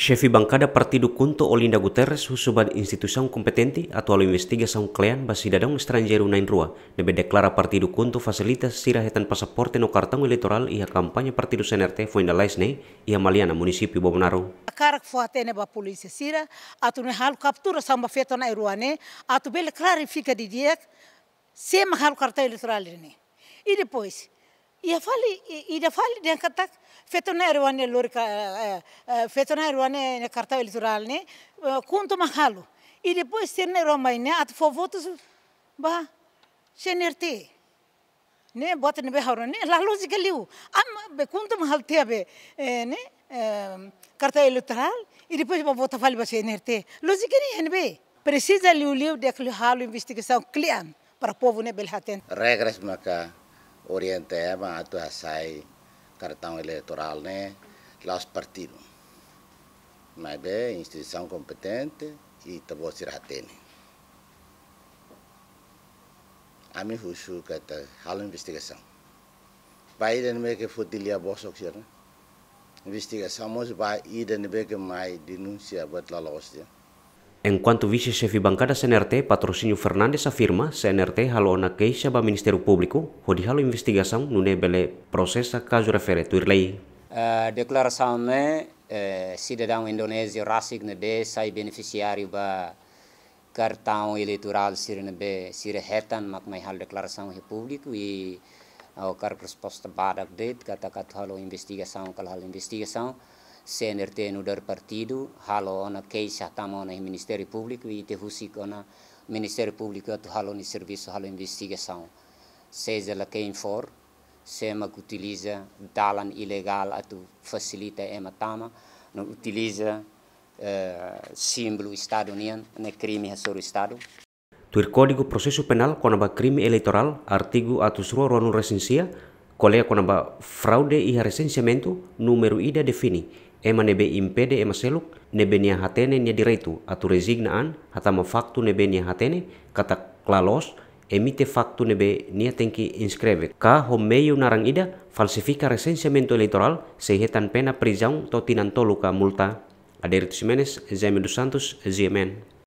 Chefi bancada Partido Kunto Olinda Guterres sob instituição competente atual investigação clean basi dadang estrangeiro nain rua, nebe deklara Partido Junto facilita sirahetan pasaporte no cartão eleitoral e kampanye Partido CNRT foi Laisne e Maliana, munisipi Bobonaro. Karak fuate que polisi até sira, atu ne hal captura samba feto nain rua ne atu bele klarifika de dia, se mahal cartão eleitoral ini E depois, idafali den katak fetonairu wane lorika eh, eh, fetonairu wane ne karta eleitoral ne eh, kunto mahalu e depois terneiro mai ne at fo votos ba senerte ne bota ne beharo ne la lógica liu am be kunto mahal te be ne carta eleitoral e poi ba vota fali ba senerte lógica ni henbe precisa liu liu de halo investigação cliente para povo ne belhaten regras maka orientemos a tua sai cartão eleitoral né aos partidos mas bem, instituição competente e também se ratene a mim fuxu que tá halo investigação vai ir que foi que a bolsa que investigação mas vai ir que mais denúncia vai lá En vice-chefe bancada CNRT, Patrocínio Fernandes, afirma CNRT halou na queixa do Ministério Público, onde halou investigação no nebele processa caso refere à lei. A declaração me uh, cidadão indonésio rasigna be sai beneficiário ba cartão eleitoral sirna be Sir hetan mak mai hal declaração repúblico e ao cargo car resposta badak det kata kata halo investigação kal halou investigação CNRT nu der partido, halo ona queixa tamo no Ministério Público e te husik ona Ministério Público atu halo ni serviço halo investigação. Seja la quem for, sema que utiliza dalan ilegal atu facilita ema tama, não utiliza uh, símbolo Estado União, né crime sobre o Estado. Tuir Código Processo Penal conaba crime eleitoral, artigo atusro ronu recensia, colega conaba fraude e recenseamento, número ida defini. ema nebe impede ema seluk nebe nia hatene nia diretu atu rezignaan hatama faktu nebe nia hatene kata klalos emite faktu nebe nia tengki inskreve ka homeyu narang ida falsifika resensiamento elektoral sehetan pena prisão to multa aderitus menes Jaime dos Santos, GMN.